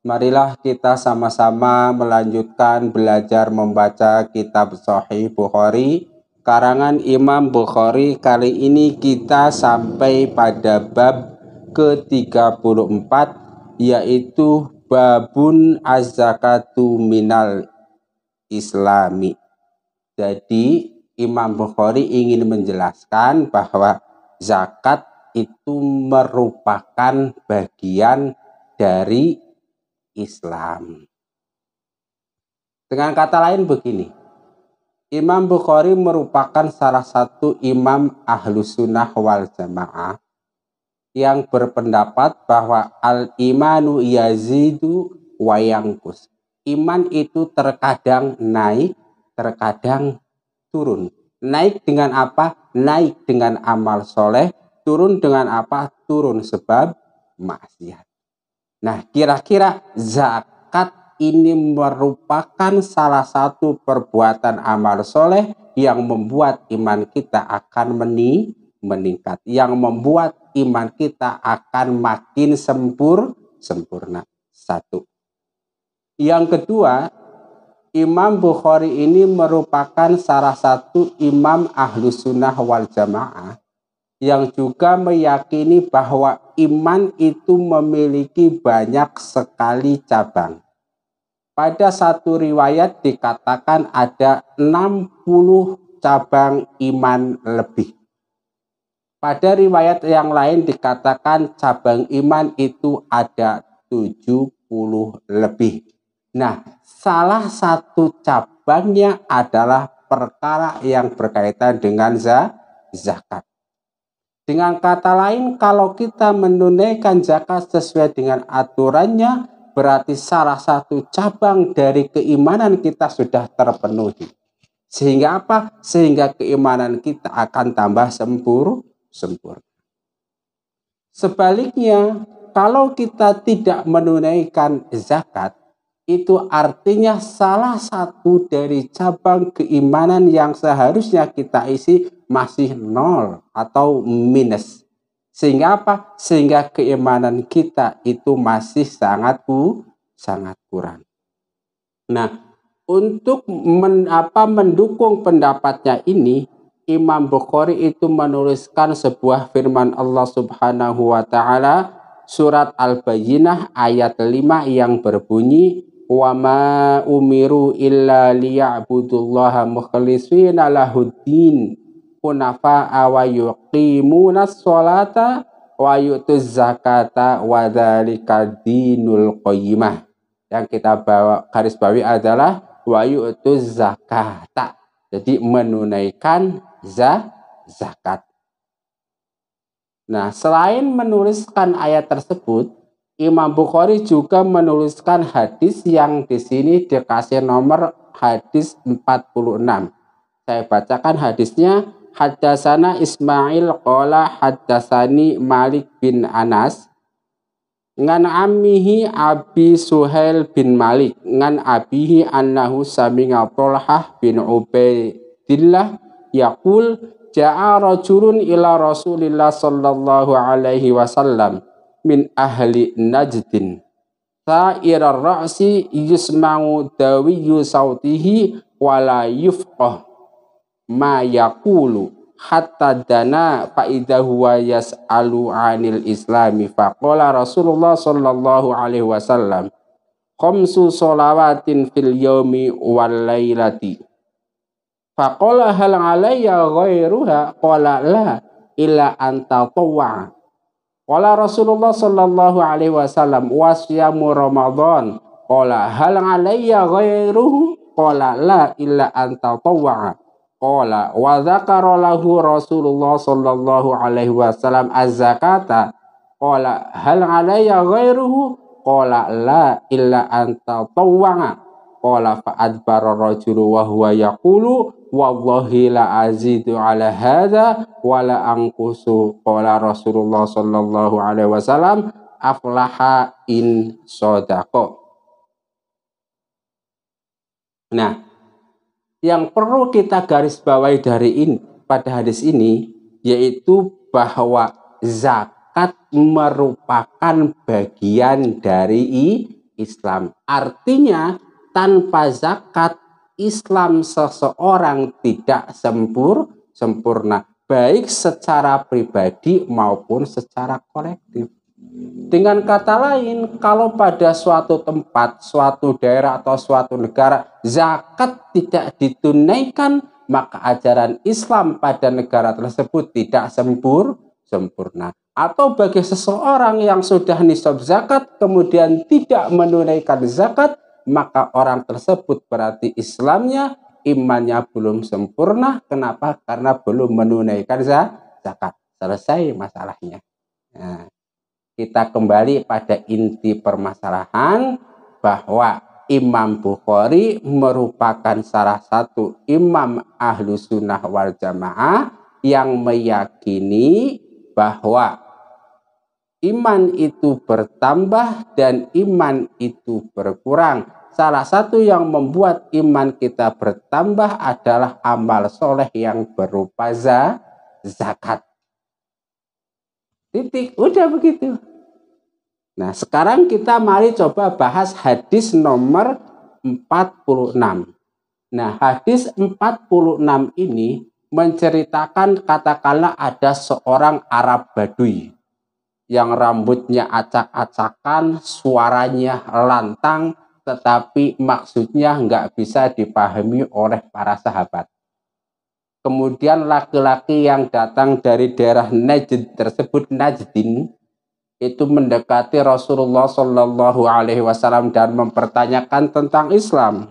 Marilah kita sama-sama melanjutkan belajar membaca kitab Sahih Bukhari karangan Imam Bukhari. Kali ini kita sampai pada bab ke-34 yaitu babun az minal islami. Jadi Imam Bukhari ingin menjelaskan bahwa zakat itu merupakan bagian dari Islam. Dengan kata lain begini, Imam Bukhari merupakan salah satu imam ahlu sunnah wal jamaah yang berpendapat bahwa al-imanu yazidu wayangkus. Iman itu terkadang naik, terkadang turun. Naik dengan apa? Naik dengan amal soleh. Turun dengan apa? Turun sebab maksiat. Nah, kira-kira zakat ini merupakan salah satu perbuatan amal soleh yang membuat iman kita akan meni meningkat, yang membuat iman kita akan makin sempur sempurna. Satu. Yang kedua, Imam Bukhari ini merupakan salah satu imam ahlu sunnah wal jamaah yang juga meyakini bahwa iman itu memiliki banyak sekali cabang. Pada satu riwayat dikatakan ada 60 cabang iman lebih. Pada riwayat yang lain dikatakan cabang iman itu ada 70 lebih. Nah, salah satu cabangnya adalah perkara yang berkaitan dengan zakat dengan kata lain, kalau kita menunaikan zakat sesuai dengan aturannya, berarti salah satu cabang dari keimanan kita sudah terpenuhi. Sehingga apa? Sehingga keimanan kita akan tambah sempurna. sempur. Sebaliknya, kalau kita tidak menunaikan zakat, itu artinya salah satu dari cabang keimanan yang seharusnya kita isi masih nol atau minus. Sehingga apa? Sehingga keimanan kita itu masih sangat ku, sangat kurang. Nah, untuk men, apa, mendukung pendapatnya ini, Imam Bukhari itu menuliskan sebuah firman Allah Subhanahu wa taala surat Al-Bayyinah ayat 5 yang berbunyi wa ma umiru illa liya'budullaha mukhlishina lahuddin hunafa'a wa yuqimuna sholata wa yutuz zakata wa dzalika dinul qayyimah. Yang kita bawa garis bawahi adalah wa yutuz zakata. Jadi menunaikan za zakat. Nah, selain menuliskan ayat tersebut, Imam Bukhari juga menuliskan hadis yang di sini dikasih nomor hadis 46. Saya bacakan hadisnya Haddasana Ismail qala haddasani Malik bin Anas ngan Amihi Abi Suhail bin Malik ngan abihi annahu saminga Tolhah bin Ubaidillah yaqul ja'a rajulun ila Rasulillah sallallahu alaihi wasallam min ahli Najdin sa'irar ra'si yusma'u dawiyu sautihi wala yufqah ma yakulu hatta dana fa huwa yas'alu 'anil islami faqala Rasulullah sallallahu alaihi wasallam khamsu salawatin fil yawmi wal lailati faqala hal 'alayya ghairuha qala la illa anta tawwa qala Rasulullah sallallahu alaihi wasallam wasyamu ramadan qala hal 'alayya ghairuhu qala la illa anta tawwa Qala wa dzakara lahu Rasulullah sallallahu alaihi wasallam az-zakata. Qala hal alayya ghairuhu? Qala la illa anta tawwa'a. Qala fa adbara rajulu wa huwa yaqulu wallahi la azidu ala hadza wa la anqusu. Qala Rasulullah sallallahu alaihi wasallam aflaha in sodako. Nah, yang perlu kita garis bawahi dari ini pada hadis ini yaitu bahwa zakat merupakan bagian dari Islam. Artinya tanpa zakat Islam seseorang tidak sempur sempurna baik secara pribadi maupun secara kolektif. Dengan kata lain, kalau pada suatu tempat, suatu daerah atau suatu negara zakat tidak ditunaikan, maka ajaran Islam pada negara tersebut tidak sempur sempurna. Atau bagi seseorang yang sudah nisab zakat kemudian tidak menunaikan zakat, maka orang tersebut berarti Islamnya, imannya belum sempurna. Kenapa? Karena belum menunaikan zakat. Selesai masalahnya. Nah kita kembali pada inti permasalahan bahwa Imam Bukhari merupakan salah satu imam ahlu sunnah wal jamaah yang meyakini bahwa iman itu bertambah dan iman itu berkurang. Salah satu yang membuat iman kita bertambah adalah amal soleh yang berupa zakat. Titik, udah begitu. Nah, sekarang kita mari coba bahas hadis nomor 46. Nah, hadis 46 ini menceritakan katakanlah ada seorang Arab Badui yang rambutnya acak-acakan, suaranya lantang, tetapi maksudnya nggak bisa dipahami oleh para sahabat. Kemudian laki-laki yang datang dari daerah Najd tersebut, Najdin, itu mendekati Rasulullah Shallallahu Alaihi Wasallam dan mempertanyakan tentang Islam.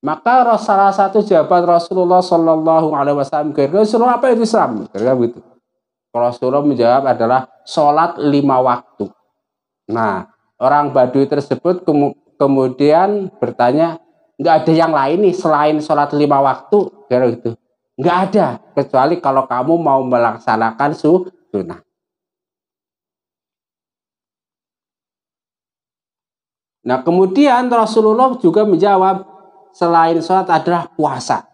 Maka salah satu jawaban Rasulullah Shallallahu Alaihi Wasallam Rasulullah apa itu Islam? Kira begitu. Rasulullah menjawab adalah sholat lima waktu. Nah, orang Badui tersebut kemudian bertanya, nggak ada yang lain nih selain sholat lima waktu, kira gitu Nggak ada, kecuali kalau kamu mau melaksanakan su sunnah. Nah kemudian Rasulullah juga menjawab, selain sholat adalah puasa.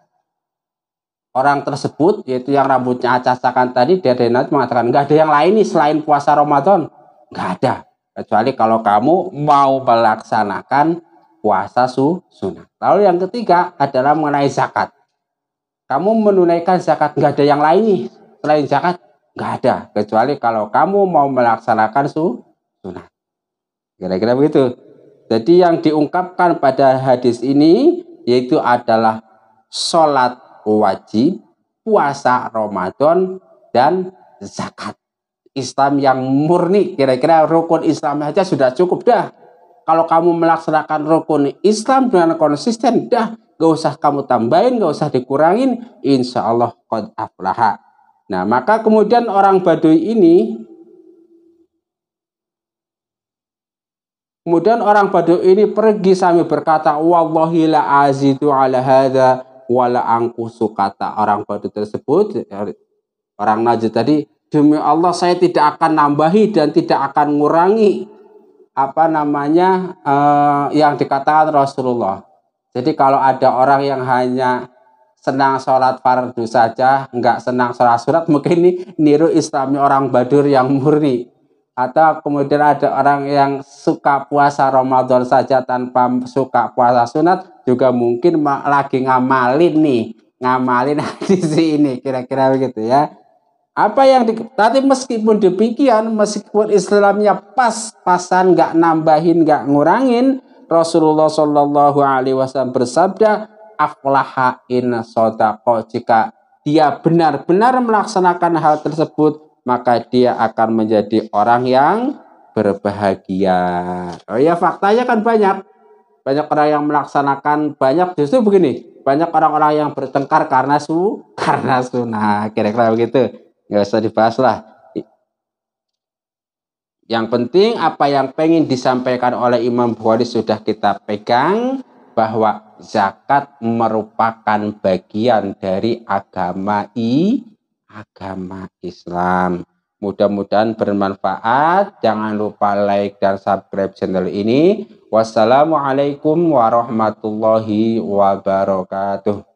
Orang tersebut, yaitu yang rambutnya acasakan acakan tadi, dia Nabi mengatakan, nggak ada yang lain nih selain puasa Ramadan. Nggak ada. Kecuali kalau kamu mau melaksanakan puasa su sunnah. Lalu yang ketiga adalah mengenai zakat kamu menunaikan zakat nggak ada yang lain nih selain zakat nggak ada kecuali kalau kamu mau melaksanakan su sunat kira-kira begitu jadi yang diungkapkan pada hadis ini yaitu adalah sholat wajib puasa Ramadan dan zakat Islam yang murni kira-kira rukun Islam aja sudah cukup dah kalau kamu melaksanakan rukun Islam dengan konsisten dah Gak usah kamu tambahin, gak usah dikurangin. Insya Allah qad aflaha. Nah, maka kemudian orang Baduy ini Kemudian orang Baduy ini pergi sambil berkata, Wallahi la azidu ala hadha wala angkusu kata orang Baduy tersebut. Orang Najib tadi, demi Allah saya tidak akan nambahi dan tidak akan ngurangi apa namanya uh, yang dikatakan Rasulullah. Jadi kalau ada orang yang hanya senang sholat fardu saja, nggak senang sholat surat, mungkin ini niru islami orang badur yang murni. Atau kemudian ada orang yang suka puasa Ramadan saja tanpa suka puasa sunat, juga mungkin lagi ngamalin nih, ngamalin di sini. kira-kira begitu ya. Apa yang di, tadi meskipun demikian, meskipun Islamnya pas-pasan, nggak nambahin, nggak ngurangin, Rasulullah Shallallahu Alaihi Wasallam bersabda, aflaha in sodako. Jika dia benar-benar melaksanakan hal tersebut, maka dia akan menjadi orang yang berbahagia. Oh ya faktanya kan banyak. Banyak orang yang melaksanakan banyak justru begini. Banyak orang-orang yang bertengkar karena su karena sunnah. Kira-kira begitu. Nggak usah dibahas lah. Yang penting apa yang pengen disampaikan oleh Imam Bukhari sudah kita pegang bahwa zakat merupakan bagian dari agama i agama Islam. Mudah-mudahan bermanfaat. Jangan lupa like dan subscribe channel ini. Wassalamualaikum warahmatullahi wabarakatuh.